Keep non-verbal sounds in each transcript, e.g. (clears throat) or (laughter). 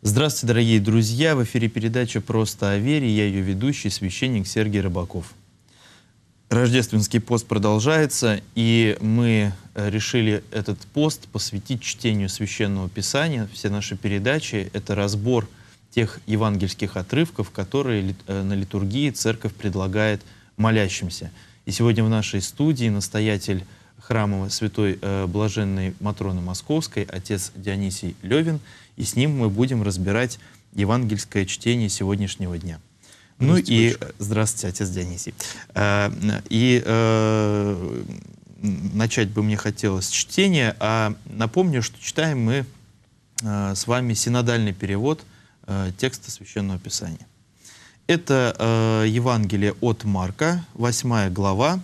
Здравствуйте, дорогие друзья! В эфире передача «Просто о вере». Я ее ведущий, священник Сергей Рыбаков. Рождественский пост продолжается, и мы э, решили этот пост посвятить чтению Священного Писания. Все наши передачи — это разбор тех евангельских отрывков, которые э, на литургии церковь предлагает молящимся. И сегодня в нашей студии настоятель храма Святой э, Блаженной Матроны Московской, отец Дионисий Левин — и с ним мы будем разбирать евангельское чтение сегодняшнего дня. Ну, ну и... Батюшка. Э, здравствуйте, отец Дионисий. Э, и э, начать бы мне хотелось чтение, а напомню, что читаем мы с вами синодальный перевод текста Священного Писания. Это Евангелие от Марка, 8 глава,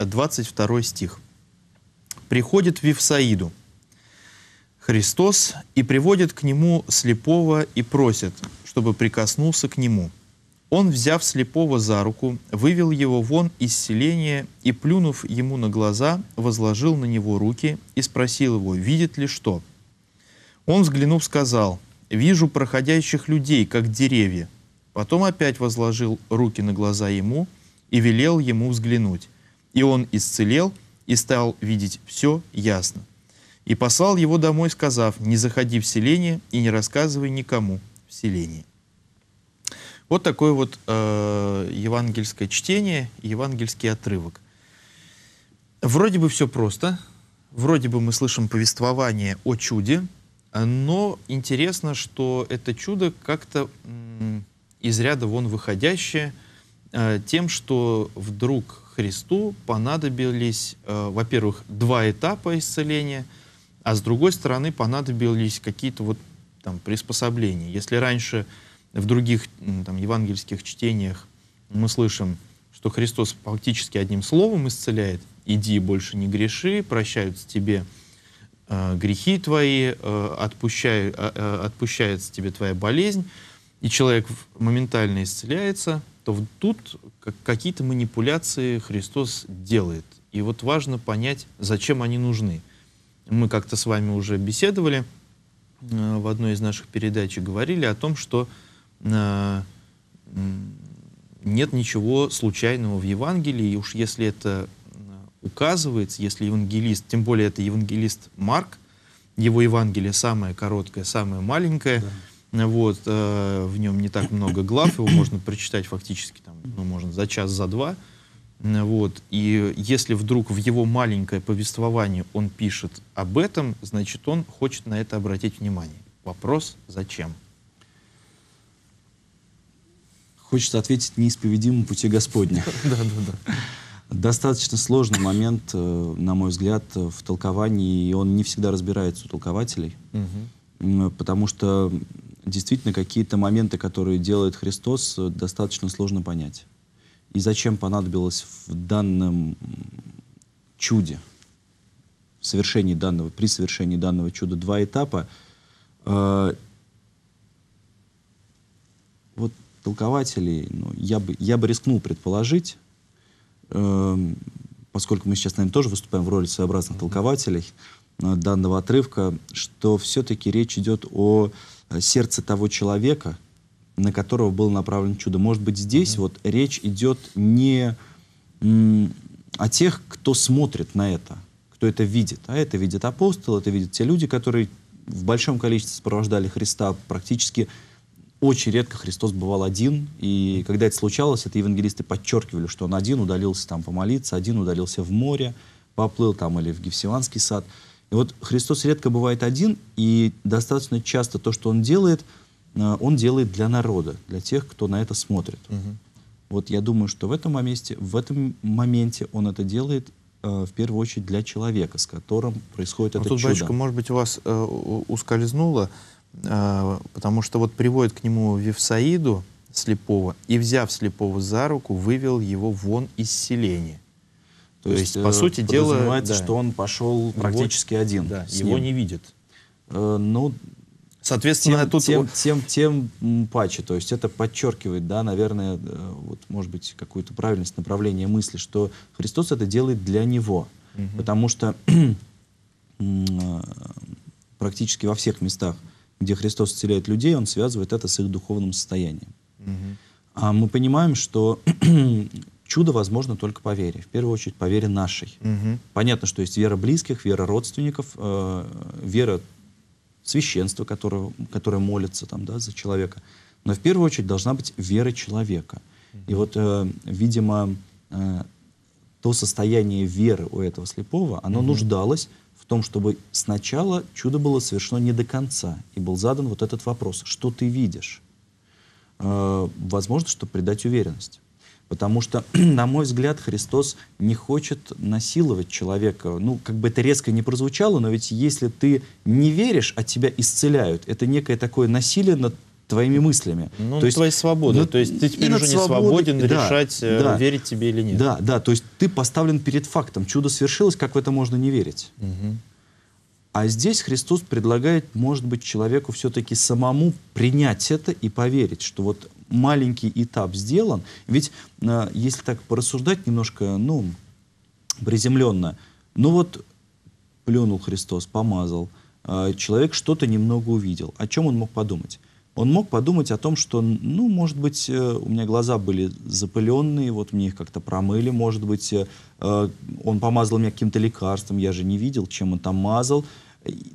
22 стих. «Приходит в Вифсаиду, Христос и приводит к нему слепого и просит, чтобы прикоснулся к нему. Он, взяв слепого за руку, вывел его вон из селения и, плюнув ему на глаза, возложил на него руки и спросил его, видит ли что. Он, взглянув, сказал, «Вижу проходящих людей, как деревья». Потом опять возложил руки на глаза ему и велел ему взглянуть. И он исцелел и стал видеть все ясно и послал его домой, сказав, не заходи в селение и не рассказывай никому в селении. Вот такое вот э, евангельское чтение, евангельский отрывок. Вроде бы все просто, вроде бы мы слышим повествование о чуде, но интересно, что это чудо как-то из ряда вон выходящее э, тем, что вдруг Христу понадобились, э, во-первых, два этапа исцеления – а с другой стороны, понадобились какие-то вот там приспособления. Если раньше в других там, евангельских чтениях мы слышим, что Христос фактически одним словом исцеляет, «иди, больше не греши, прощаются тебе э, грехи твои, э, отпущай, э, э отпущается тебе твоя болезнь», и человек моментально исцеляется, то тут какие-то манипуляции Христос делает. И вот важно понять, зачем они нужны – мы как-то с вами уже беседовали э, в одной из наших передач и говорили о том, что э, нет ничего случайного в Евангелии, и уж если это э, указывается, если евангелист, тем более это евангелист Марк, его Евангелие самое короткое, самое маленькое, да. вот, э, в нем не так много глав, его можно прочитать фактически, там, ну, можно за час, за два, э, Э, вот. И если вдруг в его маленькое повествование он пишет об этом, значит, он хочет на это обратить внимание. Вопрос «Зачем?». Хочется ответить неисповедимому пути Господня. (laughs) Да, да, да. Достаточно сложный момент, э, на мой взгляд, в толковании, и он не всегда разбирается у толкователей, угу. потому что действительно какие-то моменты, которые делает Христос, э, достаточно сложно понять и зачем понадобилось в данном чуде, в совершении данного, при совершении данного чуда два этапа, э, вот толкователей, ну, я, бы, я бы рискнул предположить, э, поскольку мы сейчас, наверное, тоже выступаем в роли своеобразных mm-hmm. толкователей э, данного отрывка, что все-таки речь идет о э, сердце того человека – на которого было направлено чудо. Может быть, здесь mm-hmm. вот речь идет не о тех, кто смотрит на это, кто это видит. А это видит апостол, это видят те люди, которые в большом количестве сопровождали Христа. Практически очень редко Христос бывал один. И когда это случалось, это евангелисты подчеркивали, что он один удалился там помолиться, один удалился в море, поплыл там или в Гефсиманский сад. И вот Христос редко бывает один, и достаточно часто то, что он делает – а, он делает для народа, для тех, кто на это смотрит. Угу. Вот я думаю, что в этом моменте, в этом моменте он это делает а, в первую очередь для человека, с которым происходит Но ну, это тут, чудо. Батюшка, может быть, у вас э, ускользнуло, э, потому что вот приводит к нему Вифсаиду слепого, и, взяв слепого за руку, вывел его вон из селения. То, То есть, есть, по э, сути дела... да. что он пошел практически его, один. Да, его не видит. Э, ну, Соответственно, тем, тут... Тем, тем, тем паче, то есть это подчеркивает, да, наверное, э, вот, может быть, какую-то правильность направления мысли, что Христос это делает для Него, угу. потому что (clears throat) э, практически во всех местах, где Христос исцеляет людей, Он связывает это с их духовным состоянием. Угу. А мы понимаем, что (clears throat) чудо возможно только по вере. В первую очередь по вере нашей. Угу. Понятно, что есть вера близких, вера родственников, э, вера священство, которое, которое молится там, да, за человека. Но в первую очередь должна быть вера человека. И вот, э, видимо, э, то состояние веры у этого слепого, оно mm-hmm. нуждалось в том, чтобы сначала чудо было совершено не до конца. И был задан вот этот вопрос, что ты видишь? Э, возможно, чтобы придать уверенность. Потому что, (clears throat) на мой взгляд, Христос не хочет насиловать человека. Ну, как бы это резко не прозвучало, но ведь если ты не веришь, от а тебя исцеляют, это некое такое насилие над твоими мыслями. Ну, то есть, твоей свободой. Ну, то есть ты теперь уже не свободен да, решать, э, да, верить тебе или нет. Да, да, то есть ты поставлен перед фактом. Чудо свершилось, как в это можно не верить? Угу. А здесь Христос предлагает, может быть, человеку все-таки самому принять это и поверить, что вот маленький этап сделан. Ведь, э, если так порассуждать немножко, ну, приземленно, ну вот плюнул Христос, помазал, э, человек что-то немного увидел. О чем он мог подумать? Он мог подумать о том, что, ну, может быть, э, у меня глаза были запыленные, вот мне их как-то промыли, может быть, он помазал меня каким-то лекарством, я же не видел, чем он там мазал.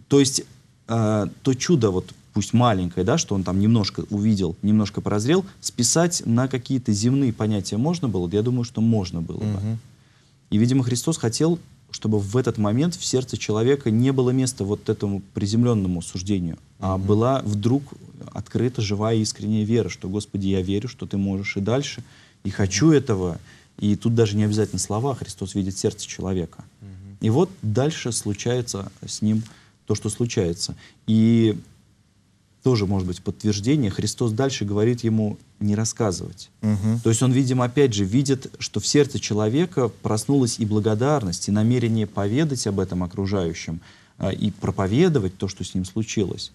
То есть то чудо, вот пусть маленькое, да, что он там немножко увидел, немножко прозрел, списать на какие-то земные понятия можно было? Я думаю, что можно было бы. Угу. И, видимо, Христос хотел, чтобы в этот момент в сердце человека не было места вот этому приземленному суждению, угу. а была вдруг открыта живая искренняя вера, что, Господи, я верю, что Ты можешь и дальше, и хочу этого. И тут даже не обязательно слова, Христос видит сердце человека. Угу. И вот дальше случается с ним то, что случается. И тоже может быть подтверждение. Христос дальше говорит ему не рассказывать. Угу. То есть он, видимо, опять же видит, что в сердце человека проснулась и благодарность, и намерение поведать об этом окружающим, а, и проповедовать то, что с ним случилось.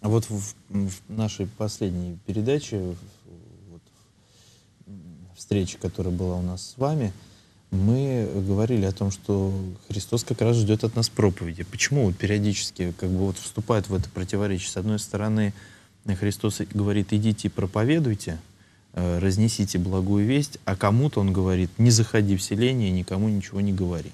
А вот в, в нашей последней передаче, вот, встрече, которая была у нас с вами, мы говорили о том, что Христос как раз ждет от нас проповеди. Почему вот периодически как бы вот вступает в это противоречие? С одной стороны, Христос говорит, идите проповедуйте, э, разнесите благую весть, а кому-то он говорит, не заходи в селение, никому ничего не говори.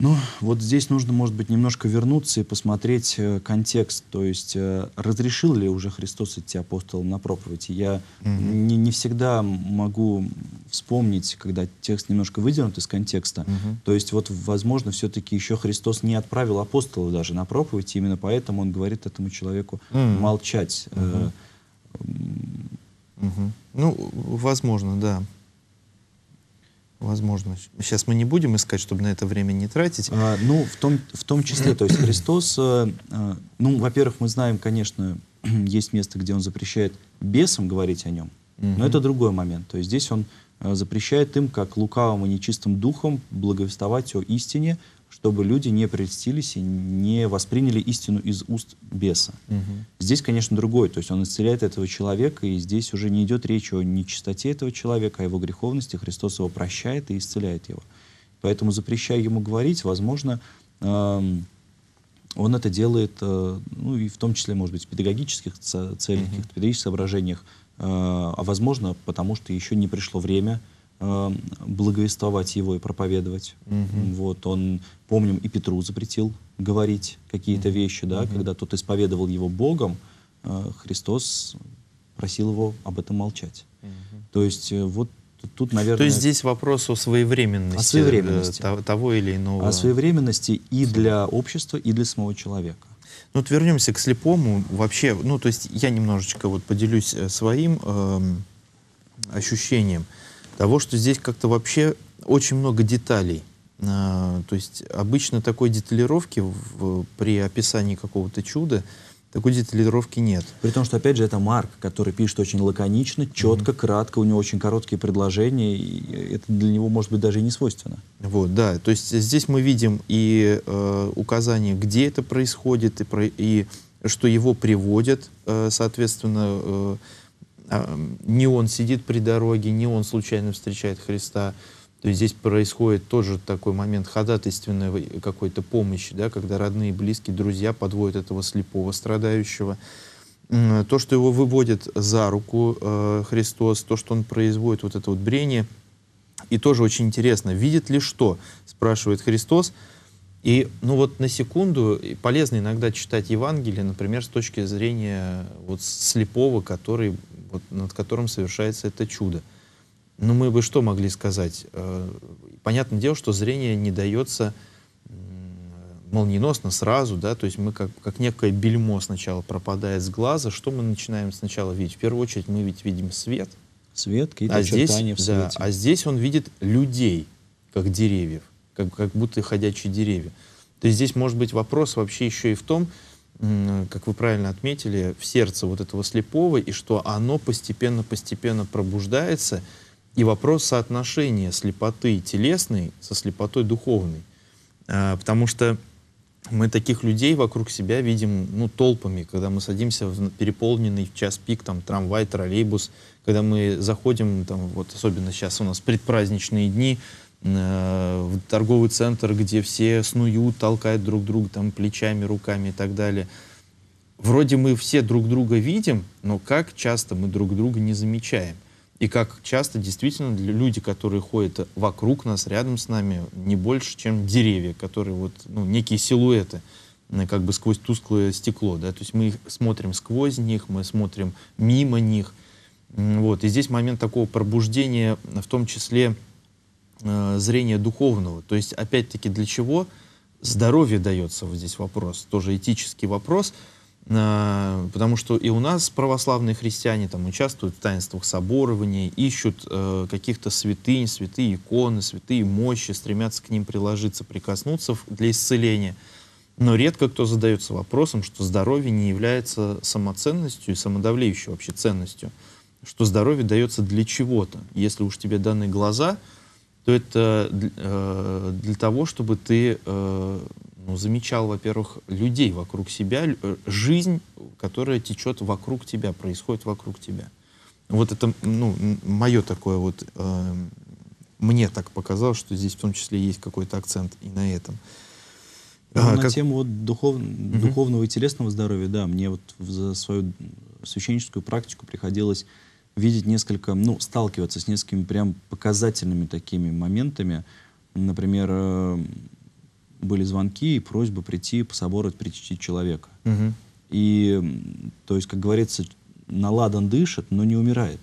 Ну, вот здесь нужно, может быть, немножко вернуться и посмотреть э, контекст. То есть, э, разрешил ли уже Христос идти апостолом на проповедь? Я mm-hmm. не, не всегда могу вспомнить, когда текст немножко выдернут из контекста. Mm-hmm. То есть, вот, возможно, все-таки еще Христос не отправил апостола даже на проповедь, и именно поэтому он говорит этому человеку mm-hmm. молчать. Mm-hmm. mm-hmm. Ну, возможно, да. Возможно. Сейчас мы не будем искать, чтобы на это время не тратить. А, ну, в том, в том числе, то есть Христос, а, а, ну, во-первых, мы знаем, конечно, (clears throat) есть место, где он запрещает бесам говорить о нем, угу. но это другой момент. То есть здесь он э, запрещает им, как лукавым и нечистым духом, благовествовать о истине, чтобы люди не прельстились и не восприняли истину из уст беса. Угу. Здесь, конечно, другой, то есть он исцеляет этого человека, и здесь уже не идет речь о нечистоте этого человека, а о его греховности, Христос его прощает и исцеляет его. Поэтому, запрещая ему говорить, возможно, эм, он это делает, э, ну и в том числе, может быть, в педагогических целях, угу. педагогических соображениях, э, а возможно, потому что еще не пришло время, Эм, благовествовать его и проповедовать. Угу. Вот он, помним, и Петру запретил говорить какие-то вещи, да, угу. когда тот исповедовал его Богом, э, Христос просил его об этом молчать. Угу. То есть э, вот тут, наверное... То есть здесь вопрос о своевременности, о своевременности. Э, того или иного... О своевременности и для общества, и для самого человека. Ну вот вернемся к слепому. Вообще, ну то есть я немножечко вот поделюсь своим э, ощущением. Э, того, что здесь как-то вообще очень много деталей. А, то есть обычно такой деталировки в, при описании какого-то чуда такой деталировки нет. При том, что, опять же, это Марк, который пишет очень лаконично, четко, mm-hmm. кратко, у него очень короткие предложения, и это для него, может быть, даже и не свойственно. Вот, да. То есть здесь мы видим и э, указание, где это происходит, и, про, и что его приводят, э, соответственно, э, не он сидит при дороге, не он случайно встречает Христа. То есть здесь происходит тоже такой момент ходатайственной какой-то помощи, да, когда родные, близкие, друзья подводят этого слепого, страдающего. То, что его выводит за руку э, Христос, то, что он производит вот это вот брение. И тоже очень интересно, видит ли что, спрашивает Христос. И, ну вот на секунду, полезно иногда читать Евангелие, например, с точки зрения вот слепого, который вот, над которым совершается это чудо. но ну, мы бы что могли сказать? Э, понятное дело, что зрение не дается молниеносно, сразу, да, то есть мы как, как некое бельмо сначала пропадает с глаза, что мы начинаем сначала видеть? В первую очередь мы ведь видим свет. Свет, какие-то а здесь, в свете. Да, а здесь он видит людей, как деревьев, как, как будто ходячие деревья. То есть здесь может быть вопрос вообще еще и в том, Э, как вы правильно отметили, в сердце вот этого слепого, и что оно постепенно-постепенно пробуждается, и вопрос соотношения слепоты телесной со слепотой духовной. А, потому что мы таких людей вокруг себя видим ну, толпами, когда мы садимся в переполненный в час пик там, трамвай, троллейбус, когда мы заходим, там, вот особенно сейчас у нас предпраздничные дни, Э, в торговый центр, где все снуют, толкают друг друга там плечами, руками и так далее. Вроде мы все друг друга видим, но как часто мы друг друга не замечаем. И как часто действительно люди, которые ходят вокруг нас, рядом с нами, не больше, чем деревья, которые вот, ну, некие силуэты, э, как бы сквозь тусклое стекло, да, то есть мы их смотрим сквозь них, мы смотрим мимо них, вот, и здесь момент такого пробуждения, в том числе, э, зрения духовного. То есть, опять-таки, для чего здоровье дается, вот здесь вопрос, тоже этический вопрос, э, потому что и у нас православные христиане там участвуют в таинствах соборования, ищут э, каких-то святынь, святые иконы, святые мощи, стремятся к ним приложиться, прикоснуться для исцеления. Но редко кто задается вопросом, что здоровье не является самоценностью и самодавлеющей вообще ценностью, что здоровье дается для чего-то. Если уж тебе даны глаза — то это э, для того, чтобы ты э, ну, замечал, во-первых, людей вокруг себя, э, жизнь, которая течет вокруг тебя, происходит вокруг тебя. Вот это, ну, мое такое вот, э, мне так показалось, что здесь в том числе есть какой-то акцент и на этом. Ну, а, на как... тему вот духов... угу. духовного и телесного здоровья, да, мне вот за свою священническую практику приходилось видеть несколько, ну, сталкиваться с несколькими прям показательными такими моментами. Например, э, были звонки и просьбы прийти, пособорать, причтить человека. Угу. И, то есть, как говорится, наладан дышит, но не умирает.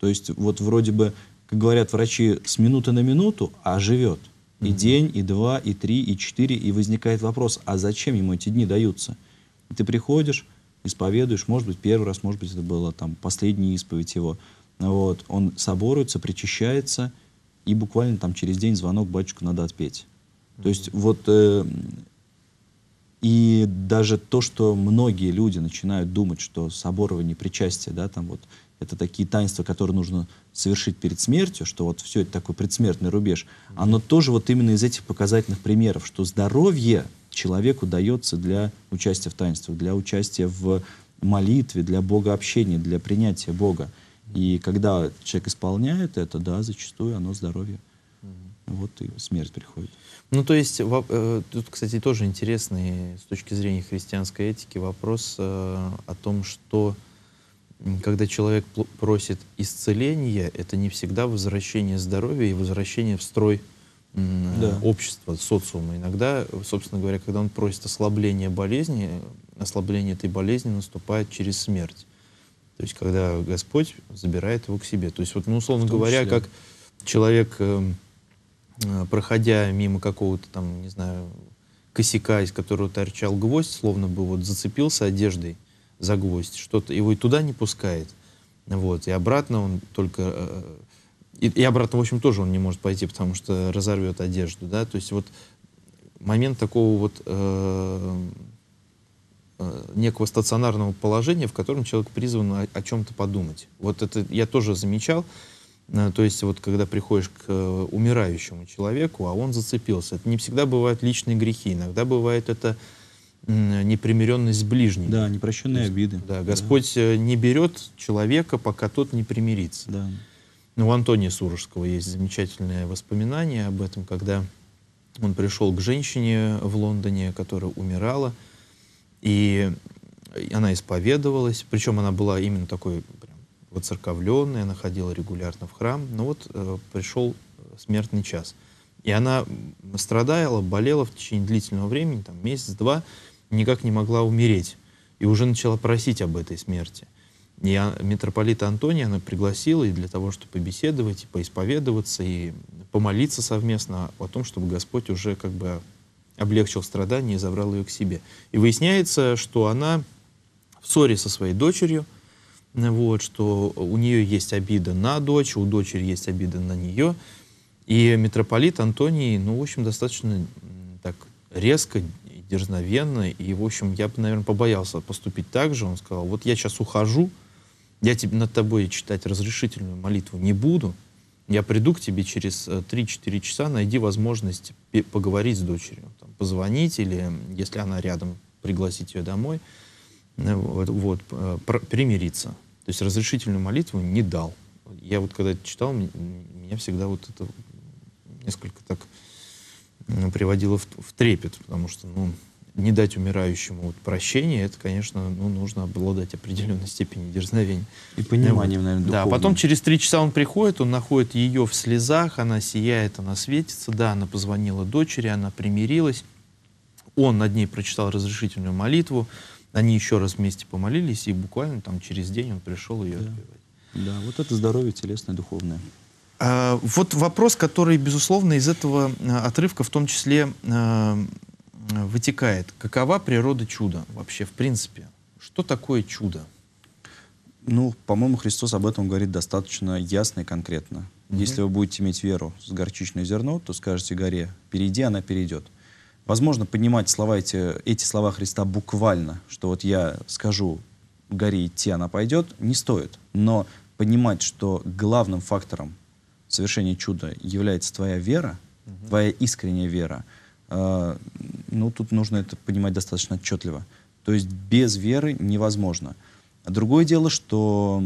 То есть, вот вроде бы, как говорят врачи, с минуты на минуту, а живет. И угу. день, и два, и три, и четыре, и возникает вопрос, а зачем ему эти дни даются? ты приходишь, исповедуешь, может быть, первый раз, может быть, это была там последняя исповедь его. Вот, он соборуется, причащается, и буквально там через день звонок батюшку надо отпеть. Mm -hmm. То есть вот э, и даже то, что многие люди начинают думать, что соборование, причастие, да, там вот это такие таинства, которые нужно совершить перед смертью, что вот все это такой предсмертный рубеж, mm -hmm. оно тоже вот именно из этих показательных примеров, что здоровье человеку дается для участия в таинствах, для участия в молитве, для богообщения, для принятия Бога. И когда человек исполняет это, да, зачастую оно здоровье. Вот и смерть приходит. Ну, то есть, э, тут, кстати, тоже интересный с точки зрения христианской этики вопрос э, о том, что когда человек просит исцеления, это не всегда возвращение здоровья и возвращение в строй да. общества, социума. Иногда, собственно говоря, когда он просит ослабления болезни, ослабление этой болезни наступает через смерть. То есть, когда Господь забирает его к себе. То есть, вот, ну, условно говоря, как человек, эм, э, проходя мимо какого-то там, не знаю, косяка, из которого торчал гвоздь, словно бы вот зацепился одеждой за гвоздь, что-то его и туда не пускает. Вот, и обратно он только э, и, и обратно, в общем, тоже он не может пойти, потому что разорвет одежду, да, то есть вот момент такого вот э, э, некого стационарного положения, в котором человек призван о, о чем-то подумать. Вот это я тоже замечал, э, то есть вот когда приходишь к умирающему человеку, а он зацепился, это не всегда бывают личные грехи, иногда бывает это непримиренность ближнего. Да, непрощенные есть, обиды. Да, Господь да. не берет человека, пока тот не примирится. Да. Ну, у Антония Сурожского есть замечательное воспоминание об этом, когда он пришел к женщине в Лондоне, которая умирала, и она исповедовалась, причем она была именно такой прям воцерковленная, она ходила регулярно в храм, но ну вот э, пришел смертный час. И она страдала, болела в течение длительного времени, там месяц-два, никак не могла умереть. И уже начала просить об этой смерти. И а, митрополита Антония она пригласила и для того, чтобы побеседовать, и поисповедоваться, и помолиться совместно о том, чтобы Господь уже как бы облегчил страдания и забрал ее к себе. И выясняется, что она в ссоре со своей дочерью, вот, что у нее есть обида на дочь, у дочери есть обида на нее. И митрополит Антоний, ну, в общем, достаточно так резко, дерзновенно, и, в общем, я бы, наверное, побоялся поступить так же. Он сказал, вот я сейчас ухожу, я тебе, над тобой читать разрешительную молитву не буду, я приду к тебе через 3-4 э, часа, найди возможность поговорить с дочерью, там, позвонить или, если она рядом, пригласить ее домой, э, вот, вот, э, примириться. То есть разрешительную молитву не дал. Я вот когда это читал, меня всегда вот это несколько так приводило в, в трепет, потому что, ну, не дать умирающему вот прощения, это, конечно, ну, нужно обладать определенной степенью дерзновения. И пониманием, наверное, духовным. Да, потом через три часа он приходит, он находит ее в слезах, она сияет, она светится, да, она позвонила дочери, она примирилась, он над ней прочитал разрешительную молитву, они еще раз вместе помолились, и буквально там через день он пришел ее да. отпевать. Да, вот это здоровье телесное, духовное. А, вот вопрос, который, безусловно, из этого э, отрывка в том числе э, вытекает. Какова природа чуда вообще, в принципе? Что такое чудо? Ну, по-моему, Христос об этом говорит достаточно ясно и конкретно. Угу. Если вы будете иметь веру с горчичное зерно, то скажете горе, перейди, она перейдет. Возможно, понимать слова эти, эти слова Христа буквально, что вот я скажу горе идти, она пойдет, не стоит. Но понимать, что главным фактором совершения чуда является твоя вера, угу. твоя искренняя вера — а, ну, тут нужно это понимать достаточно отчетливо. То есть без веры невозможно. А другое дело, что,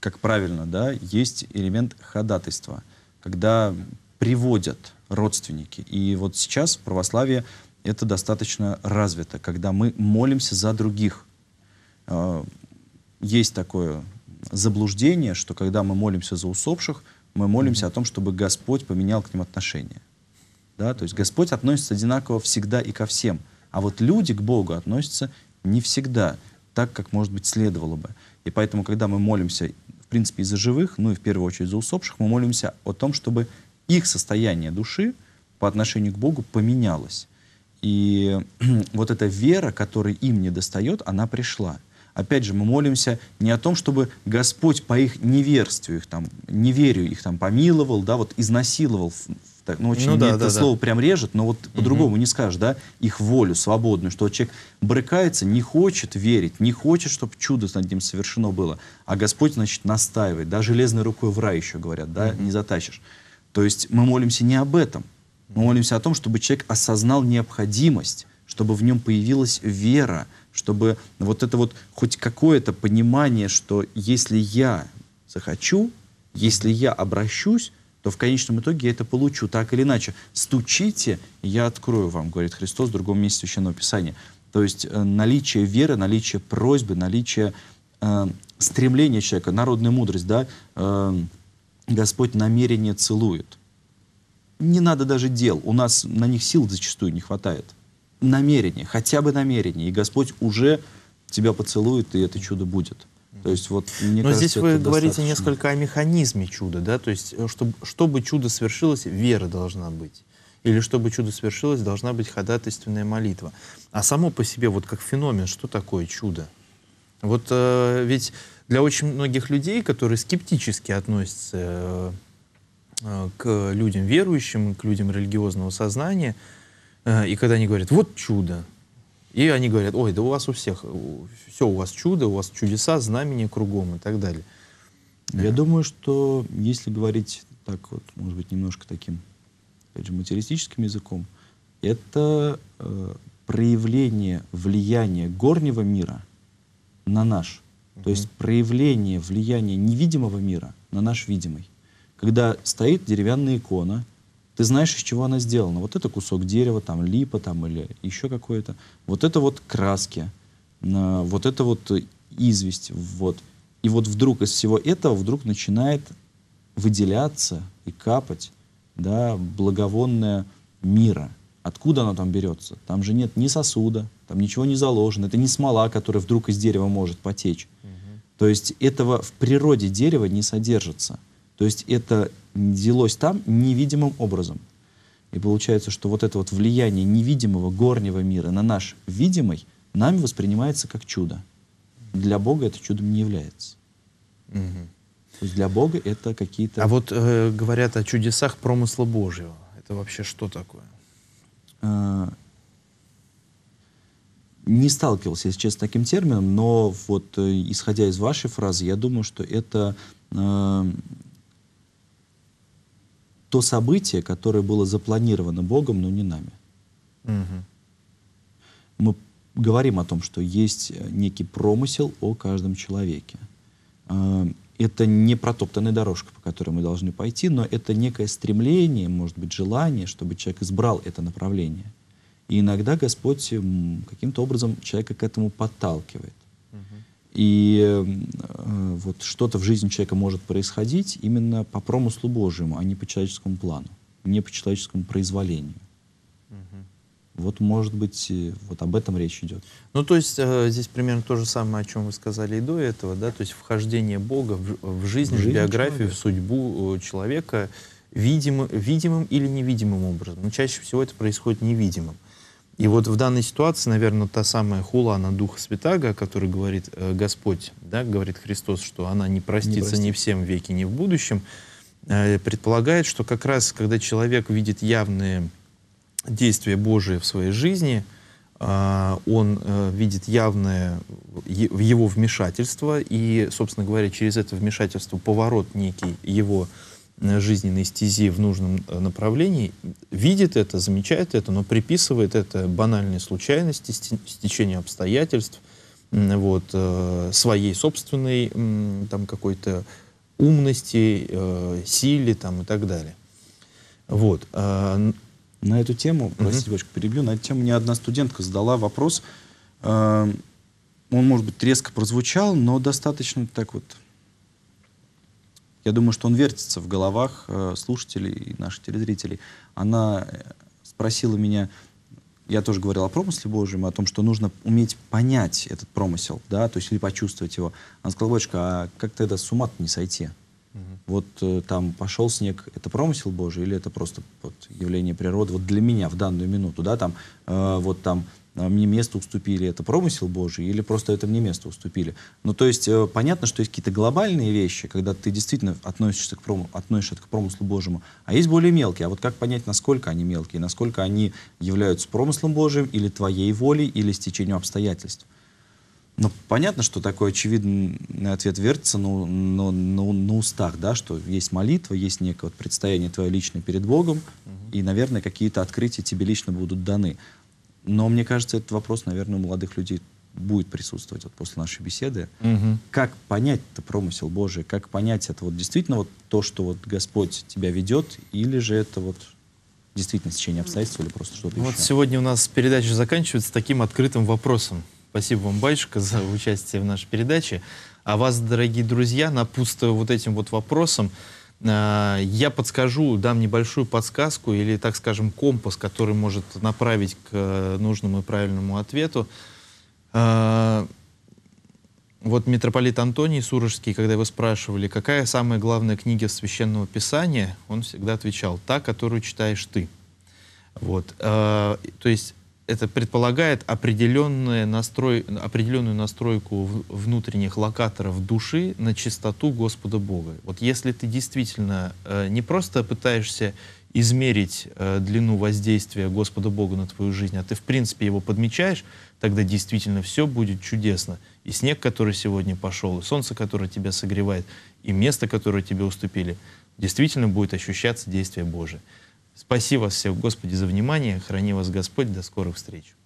как правильно, да, есть элемент ходатайства, когда приводят родственники. И вот сейчас в православии это достаточно развито, когда мы молимся за других. А, есть такое заблуждение, что когда мы молимся за усопших, мы молимся mm-hmm. о том, чтобы Господь поменял к ним отношения. Да? То есть Господь относится одинаково всегда и ко всем. А вот люди к Богу относятся не всегда так, как, может быть, следовало бы. И поэтому, когда мы молимся, в принципе, и за живых, ну и в первую очередь за усопших, мы молимся о том, чтобы их состояние души по отношению к Богу поменялось. И (clears throat) вот эта вера, которой им не достает, она пришла. Опять же, мы молимся не о том, чтобы Господь по их неверству, их там, неверию их там помиловал, да, вот изнасиловал так, ну, очень ну, да, это да, слово да. прям режет, но вот по-другому не скажешь, да, их волю свободную, что человек брыкается, не хочет верить, не хочет, чтобы чудо над ним совершено было, а Господь, значит, настаивает, да, железной рукой в рай еще говорят, да, угу. не затащишь. То есть мы молимся не об этом, мы молимся о том, чтобы человек осознал необходимость, чтобы в нем появилась вера, чтобы вот это вот хоть какое-то понимание, что если я захочу, если я обращусь, то в конечном итоге я это получу, так или иначе. Стучите, я открою вам, говорит Христос в другом месте Священного Писания. То есть э, наличие веры, наличие просьбы, наличие э, стремления человека, народная мудрость, да, э, Господь намерение целует. Не надо даже дел, у нас на них сил зачастую не хватает намерение, хотя бы намерение, и Господь уже тебя поцелует, и это чудо будет. То есть вот, мне Но кажется, здесь вы говорите достаточно. несколько о механизме чуда, да, то есть э, чтобы, чтобы чудо свершилось, вера должна быть. Или чтобы чудо свершилось, должна быть ходатайственная молитва. А само по себе, вот как феномен, что такое чудо? Вот э, ведь для очень многих людей, которые скептически относятся э, э к людям верующим, к людям религиозного сознания, Э, и когда они говорят, вот чудо, и они говорят, ой, да у вас у всех, все у вас чудо, у вас чудеса, знамения кругом и так далее. Да. Я думаю, что если говорить так вот, может быть, немножко таким, опять же, материалистическим языком, это э, проявление влияния горнего мира на наш. Угу. То есть проявление влияния невидимого мира на наш видимый. Когда стоит деревянная икона, ты знаешь, из чего она сделана. Вот это кусок дерева, там липа там, или еще какое-то. Вот это вот краски, вот это вот э, известь. Вот. И вот вдруг из всего этого вдруг начинает выделяться и капать да, благовонная мира. Откуда она там берется? Там же нет ни сосуда, там ничего не заложено. Это не смола, которая вдруг из дерева может потечь. Угу. То есть этого в природе дерева не содержится. То есть это делось там невидимым образом. И получается, что вот это вот влияние невидимого горнего мира на наш видимый нами воспринимается как чудо. Для Бога это чудом не является. Угу. То есть для Бога это какие-то... А вот э, говорят о чудесах промысла Божьего. Это вообще что такое? А... Не сталкивался, если честно, с таким термином, но вот э, исходя из вашей фразы, я думаю, что это э, то событие, которое было запланировано Богом, но не нами. Угу. Мы говорим о том, что есть э, некий промысел о каждом человеке. Э, это не протоптанная дорожка, по которой мы должны пойти, но это некое стремление, может быть, желание, чтобы человек избрал это направление. И иногда Господь каким-то образом человека к этому подталкивает. Угу. И э, вот что-то в жизни человека может происходить именно по промыслу Божьему, а не по человеческому плану, не по человеческому произволению. Угу. Вот, может быть, вот об этом речь идет. Ну, то есть э, здесь примерно то же самое, о чем вы сказали и до этого, да, то есть вхождение Бога в, в жизнь, в, жизнь биографию, человека. в судьбу э, человека видим, видимым или невидимым образом. Но ну, чаще всего это происходит невидимым. И вот в данной ситуации, наверное, та самая хула на Духа Святаго, о которой говорит э, Господь, да, говорит Христос, что она не простится, не ни в всем веке, ни в будущем, э, предполагает, что как раз, когда человек видит явные действия Божие в своей жизни, э, он видит явное в его вмешательство, и, собственно говоря, через это вмешательство поворот некий его жизненной стези в нужном э, направлении, видит это, замечает это, но приписывает это банальной случайности, стечению обстоятельств, вот, э, своей собственной там какой-то умности, э, силе там и так далее. Вот. А, на эту тему, mm-hmm. простите, бочку перебью, на эту тему не одна студентка задала вопрос. Эм, он, может быть, резко прозвучал, но достаточно так вот я думаю, что он вертится в головах э, слушателей и наших телезрителей. Она э, спросила меня, я тоже говорил о промысле Божьем, о том, что нужно уметь понять этот промысел, да, то есть или почувствовать его. Она сказала, батюшка, а как тогда с ума не сойти? Угу. Вот э, там пошел снег, это промысел Божий или это просто вот, явление природы? Вот для меня в данную минуту, да, там э, вот там «А мне место уступили, это промысел Божий, или просто это мне место уступили. Ну, то есть, э, понятно, что есть какие-то глобальные вещи, когда ты действительно относишься к, пром... относишься к промыслу Божьему, а есть более мелкие. А вот как понять, насколько они мелкие, насколько они являются промыслом Божьим, или твоей волей, или стечением обстоятельств? Ну, понятно, что такой очевидный ответ вертится на, на, на, на устах, да, что есть молитва, есть некое вот предстояние твое личное перед Богом, угу. и, наверное, какие-то открытия тебе лично будут даны. Но мне кажется, этот вопрос, наверное, у молодых людей будет присутствовать вот после нашей беседы. Угу. Как понять это промысел Божий? Как понять это вот действительно вот то, что вот Господь тебя ведет, или же это вот действительно течение обстоятельств или просто что-то вот еще? Вот сегодня у нас передача заканчивается таким открытым вопросом. Спасибо вам, батюшка, за (laughs) участие в нашей передаче. А вас, дорогие друзья, напутствую вот этим вот вопросом, а, я подскажу, дам небольшую подсказку или, так скажем, компас, который может направить к э, нужному и правильному ответу. А, вот митрополит Антоний Сурожский, когда его спрашивали, какая самая главная книга Священного Писания, он всегда отвечал, та, которую читаешь ты. Вот. А, то есть это предполагает определенный настрой, определенную настройку внутренних локаторов души на чистоту Господа Бога. Вот если ты действительно э, не просто пытаешься измерить э, длину воздействия Господа Бога на твою жизнь, а ты в принципе его подмечаешь, тогда действительно все будет чудесно. И снег, который сегодня пошел, и солнце, которое тебя согревает, и место, которое тебе уступили, действительно будет ощущаться действие Божие. Спасибо вас всех, Господи, за внимание. Храни вас Господь. До скорых встреч.